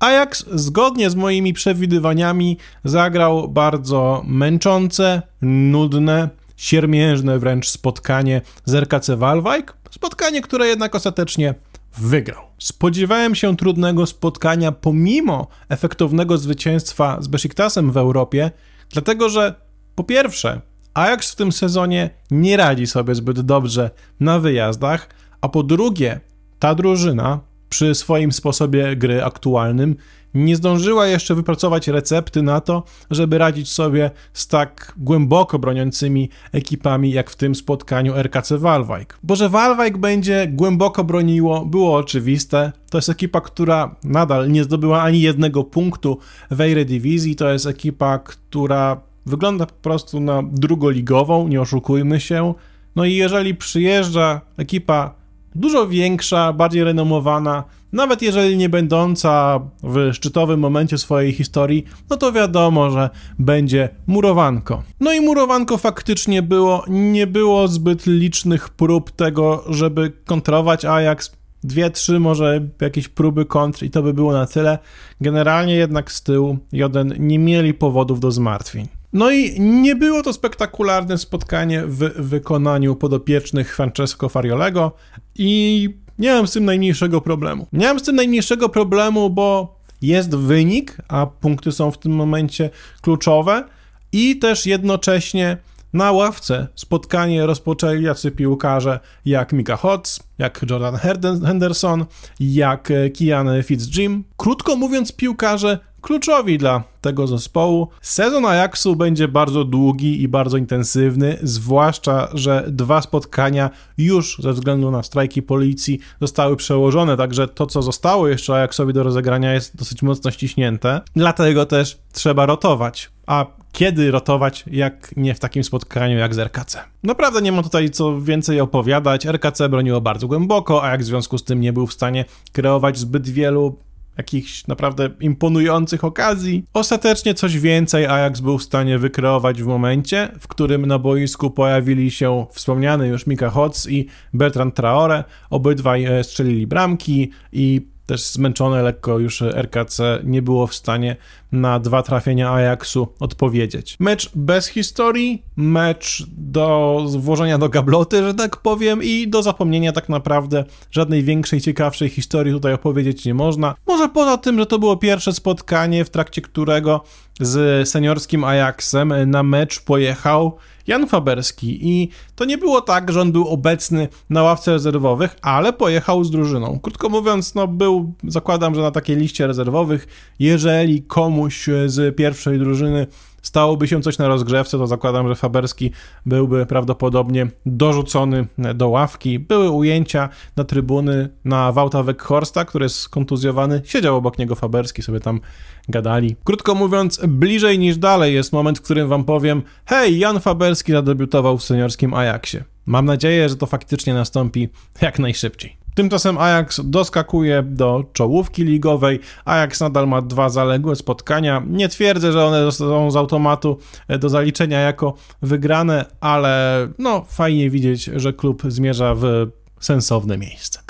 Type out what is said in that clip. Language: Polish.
Ajax zgodnie z moimi przewidywaniami zagrał bardzo męczące, nudne, siermiężne wręcz spotkanie z RKC Walwajk. Spotkanie, które jednak ostatecznie wygrał. Spodziewałem się trudnego spotkania pomimo efektownego zwycięstwa z Besiktasem w Europie, dlatego że po pierwsze Ajax w tym sezonie nie radzi sobie zbyt dobrze na wyjazdach, a po drugie ta drużyna przy swoim sposobie gry aktualnym nie zdążyła jeszcze wypracować recepty na to, żeby radzić sobie z tak głęboko broniącymi ekipami jak w tym spotkaniu RKC Walwajk. Bo że Walwajk będzie głęboko broniło, było oczywiste. To jest ekipa, która nadal nie zdobyła ani jednego punktu w Eredivisie. To jest ekipa, która wygląda po prostu na drugoligową, nie oszukujmy się. No i jeżeli przyjeżdża ekipa dużo większa, bardziej renomowana, nawet jeżeli nie będąca w szczytowym momencie swojej historii, no to wiadomo, że będzie murowanko. No i murowanko faktycznie było, nie było zbyt licznych prób tego, żeby kontrować Ajax. Dwie, trzy może jakieś próby kontr i to by było na tyle. Generalnie jednak z tyłu Joden nie mieli powodów do zmartwień. No i nie było to spektakularne spotkanie w wykonaniu podopiecznych Francesco Fariolego i nie miałem z tym najmniejszego problemu. Nie miałem z tym najmniejszego problemu, bo jest wynik, a punkty są w tym momencie kluczowe i też jednocześnie na ławce spotkanie rozpoczęli jacy piłkarze jak Mika Hotz, jak Jordan Henderson, jak e, Kian Fitzgim. Krótko mówiąc, piłkarze kluczowi dla tego zespołu. Sezon Ajaxu będzie bardzo długi i bardzo intensywny, zwłaszcza, że dwa spotkania już ze względu na strajki policji zostały przełożone, także to, co zostało jeszcze Ajaxowi do rozegrania jest dosyć mocno ściśnięte. Dlatego też trzeba rotować. A kiedy rotować, jak nie w takim spotkaniu jak z RKC. Naprawdę nie mam tutaj co więcej opowiadać. RKC broniło bardzo głęboko, a jak w związku z tym nie był w stanie kreować zbyt wielu jakichś naprawdę imponujących okazji. Ostatecznie coś więcej Ajax był w stanie wykreować w momencie, w którym na boisku pojawili się wspomniany już Mika Hotz i Bertrand Traore. Obydwaj e, strzelili bramki i też zmęczone lekko już RKC nie było w stanie na dwa trafienia Ajaxu odpowiedzieć. Mecz bez historii, mecz do włożenia do gabloty, że tak powiem, i do zapomnienia tak naprawdę żadnej większej, ciekawszej historii tutaj opowiedzieć nie można. Może poza tym, że to było pierwsze spotkanie, w trakcie którego z seniorskim Ajaxem na mecz pojechał Jan Faberski i to nie było tak, że on był obecny na ławce rezerwowych, ale pojechał z drużyną. Krótko mówiąc, no był, zakładam, że na takiej liście rezerwowych, jeżeli komuś z pierwszej drużyny stałoby się coś na rozgrzewce, to zakładam, że Faberski byłby prawdopodobnie dorzucony do ławki. Były ujęcia na trybuny na Wałta Weckhorsta, który jest skontuzjowany. Siedział obok niego Faberski, sobie tam gadali. Krótko mówiąc, bliżej niż dalej jest moment, w którym wam powiem hej, Jan Faberski zadebiutował w seniorskim Ajaxie. Mam nadzieję, że to faktycznie nastąpi jak najszybciej. Tymczasem Ajax doskakuje do czołówki ligowej. Ajax nadal ma dwa zaległe spotkania. Nie twierdzę, że one zostaną z automatu e, do zaliczenia jako wygrane, ale no fajnie widzieć, że klub zmierza w sensowne miejsce.